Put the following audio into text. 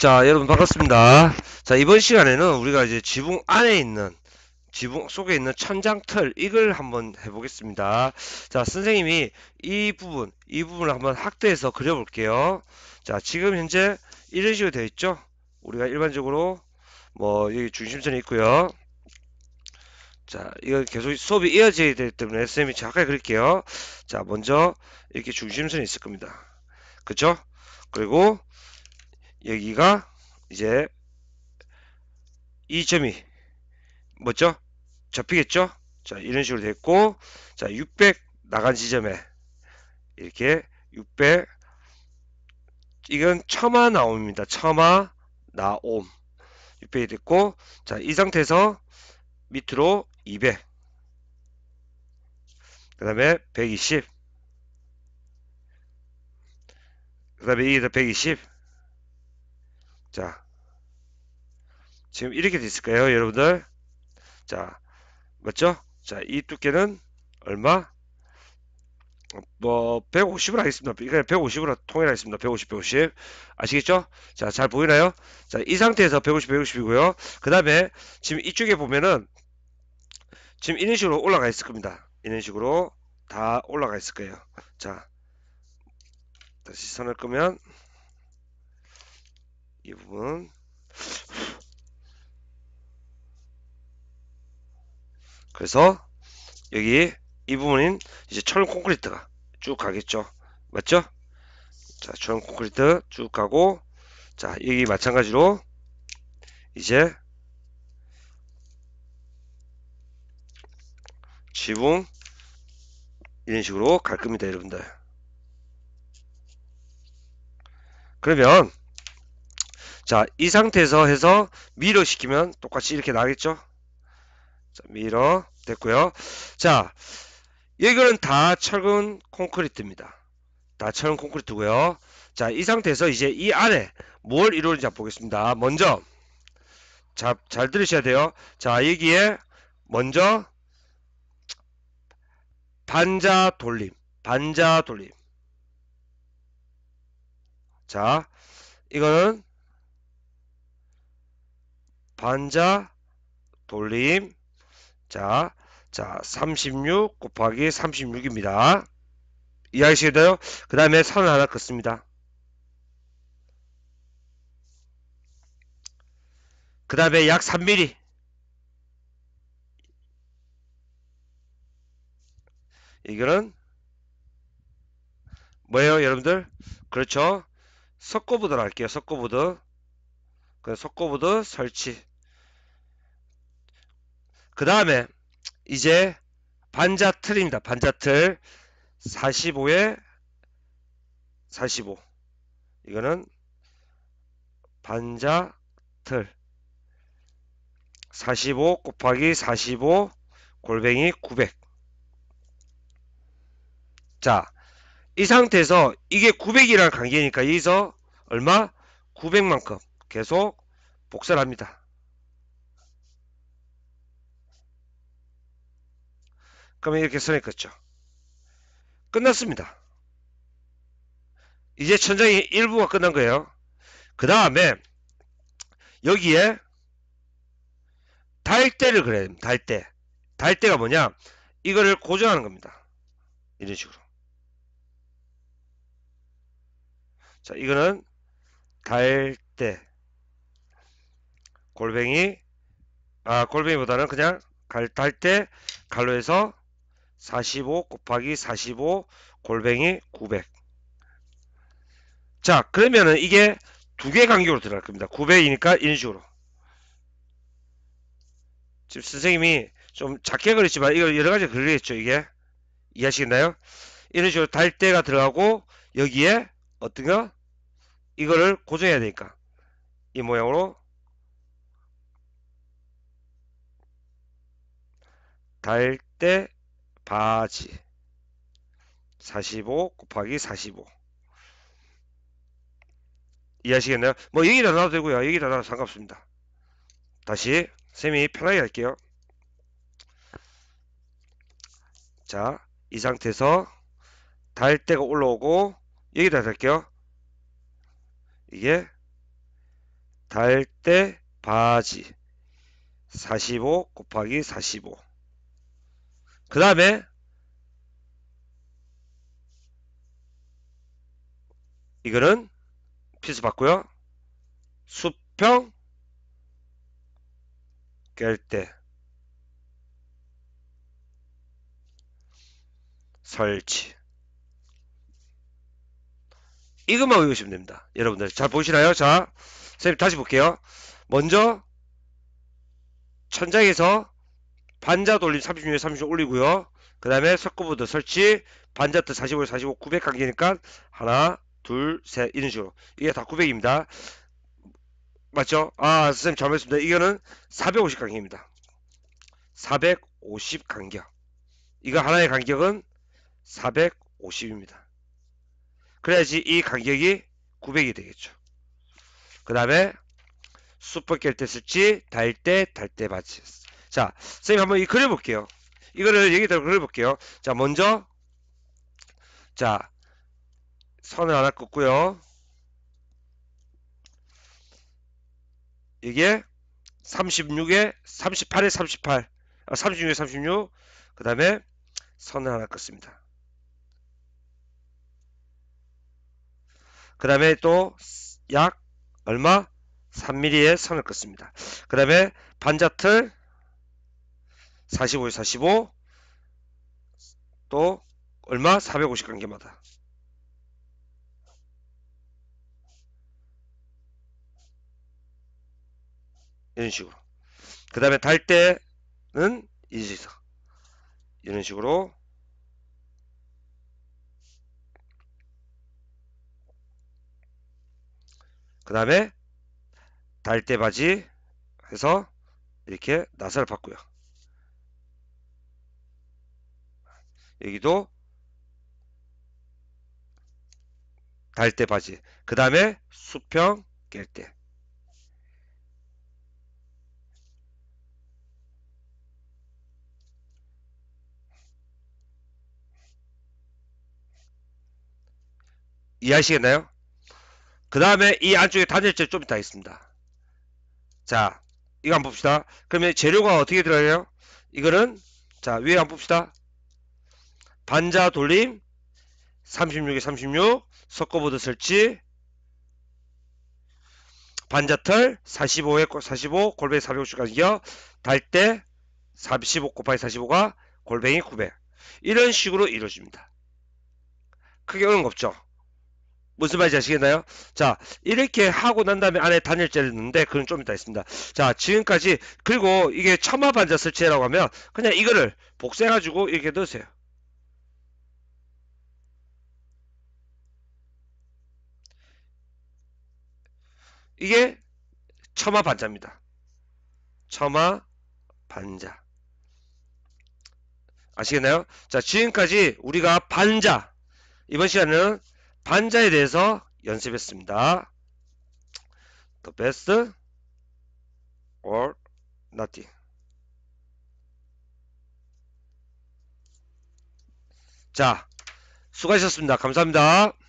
자, 여러분 반갑습니다. 자, 이번 시간에는 우리가 이제 지붕 안에 있는 지붕 속에 있는 천장털 이걸 한번 해보겠습니다. 자, 선생님이 이 부분, 이 부분을 한번 확대해서 그려볼게요. 자, 지금 현재 이런 식으로 되어 있죠? 우리가 일반적으로 뭐 여기 중심선이 있고요. 자, 이거 계속 수업이 이어져야 되기 때문에 선생님이 정확하게 그릴게요. 자, 먼저 이렇게 중심선이 있을 겁니다. 그쵸? 그리고 여기가 이제 이 점이 뭐죠? 접히겠죠? 자 이런 식으로 됐고 자 600 나간 지점에 이렇게 600 이건 처마 나옵니다 처마 나옴 600이 됐고 자 이 상태에서 밑으로 200 그 다음에 120 그 다음에 이게 120 자, 지금 이렇게 됐을까요, 여러분들? 자, 맞죠? 자, 이 두께는 얼마? 뭐1 5 0으로 하겠습니다. 그러니까 150으로 통일하겠습니다. 150, 150 아시겠죠? 자, 잘 보이나요? 자, 이 상태에서 150, 150이고요. 그 다음에 지금 이쪽에 보면은 지금 이런 식으로 올라가 있을 겁니다. 이런 식으로 다 올라가 있을 거예요. 자, 다시 선을 끄면 이 부분 그래서 여기 이 부분인 이제 철 콘크리트가 쭉 가겠죠 맞죠 자철 콘크리트 쭉 가고 자 여기 마찬가지로 이제 지붕 이런 식으로 갈 겁니다 여러분들 그러면 자, 이 상태에서 해서 미러 시키면 똑같이 이렇게 나겠죠? 자, 미러 됐고요. 자, 이거는 다 철근 콘크리트입니다. 다 철근 콘크리트고요. 자, 이 상태에서 이제 이 안에 뭘 이루는지 보겠습니다. 먼저 자, 잘 들으셔야 돼요. 자, 여기에 먼저 반자 돌림, 반자 돌림. 자, 이거는 반자 돌림 자, 자 36 곱하기 36입니다. 이해하시겠어요? 그 다음에 선을 하나 긋습니다. 그 다음에 약 3mm 이거는 뭐예요 여러분들? 그렇죠. 석고보드를 할게요. 석고보드 그 석고보드 설치 그 다음에 이제 반자틀입니다. 반자틀 45에 45 이거는 반자틀 45 곱하기 45 골뱅이 900 자, 이 상태에서 이게 900이라는 관계니까 여기서 얼마? 900만큼 계속 복사를 합니다. 그러면 이렇게 써냈겠죠. 끝났습니다. 이제 천장이 일부가 끝난 거예요. 그 다음에 여기에 달대를 그려야 됩니다. 달대. 달대가 뭐냐? 이거를 고정하는 겁니다. 이런 식으로. 자, 이거는 달대 골뱅이 아 골뱅이보다는 그냥 달대 갈로 해서 45 곱하기 45 골뱅이 900. 자, 그러면은 이게 두 개 간격으로 들어갈 겁니다. 900이니까 이런 식으로. 지금 선생님이 좀 작게 그렸지만 이걸 여러 가지 그리겠죠, 이게. 이해하시겠나요? 이런 식으로 달대가 들어가고 여기에 어떤 거? 이거를 고정해야 되니까. 이 모양으로 달대 바지 45 곱하기 45 이해하시겠나요? 뭐 여기다 놔도 되고요 여기다 놔도 상관없습니다 다시 쌤이 편하게 할게요 자 이 상태에서 달대가 올라오고 여기다 달게요 이게 달대 바지 45 곱하기 45그 다음에 이거는 피스 받고요. 수평 결대 설치 이것만 외우시면 됩니다. 여러분들 잘 보시나요? 자, 선생님 다시 볼게요. 먼저 천장에서 반자 돌림 36에 36 올리고요. 그 다음에 석고보드 설치 반자트 45에 45 900 관계니까 하나 둘셋 이런 식으로 이게 다 900입니다. 맞죠? 아 선생님 잘못했습니다. 이거는 450 간격입니다. 450 간격 이거 하나의 간격은 450입니다. 그래야지 이 간격이 900이 되겠죠. 그 다음에 수퍼 깰때 쓸치달때달 때 받치 자, 선생님 한번 이 그려볼게요. 이거를 여기대로 그려볼게요. 자, 먼저 자 선을 하나 긋고요. 이게 36에 38에 38, 아, 36에 36. 그 다음에 선을 하나 긋습니다. 그 다음에 또 약 얼마? 3mm의 선을 긋습니다. 그 다음에 반자틀 45에 45 또 얼마? 450 관계마다 이런 식으로 그 다음에 달 때는 인식사 이런 식으로 그 다음에 달대 바지 해서 이렇게 나사를 봤고요 여기도 달때 바지 그 다음에 수평 깰 때 이해하시겠나요? 그 다음에 이 안쪽에 단열재 좀 있다 있습니다 자 이거 한번 봅시다 그러면 재료가 어떻게 들어가요? 이거는 자 위에 한번 봅시다 반자 돌림 36에 36 석고보드 설치 반자털 45에 45 골뱅이 4 5 0까지 이어 달때 45 곱하기 45가 골뱅이 900 이런 식으로 이루어집니다 크게 어려운 거 없죠 무슨 말인지 아시겠나요? 자 이렇게 하고 난 다음에 안에 단열재를 넣는데 그건 좀 이따 있습니다 자 지금까지 그리고 이게 처마 반자 설치라고 하면 그냥 이거를 복사해가지고 이렇게 넣으세요 이게 처마 반자입니다. 처마 반자. 아시겠나요? 자, 지금까지 우리가 반자, 이번 시간은 반자에 대해서 연습했습니다. The best or nothing. 자, 수고하셨습니다. 감사합니다.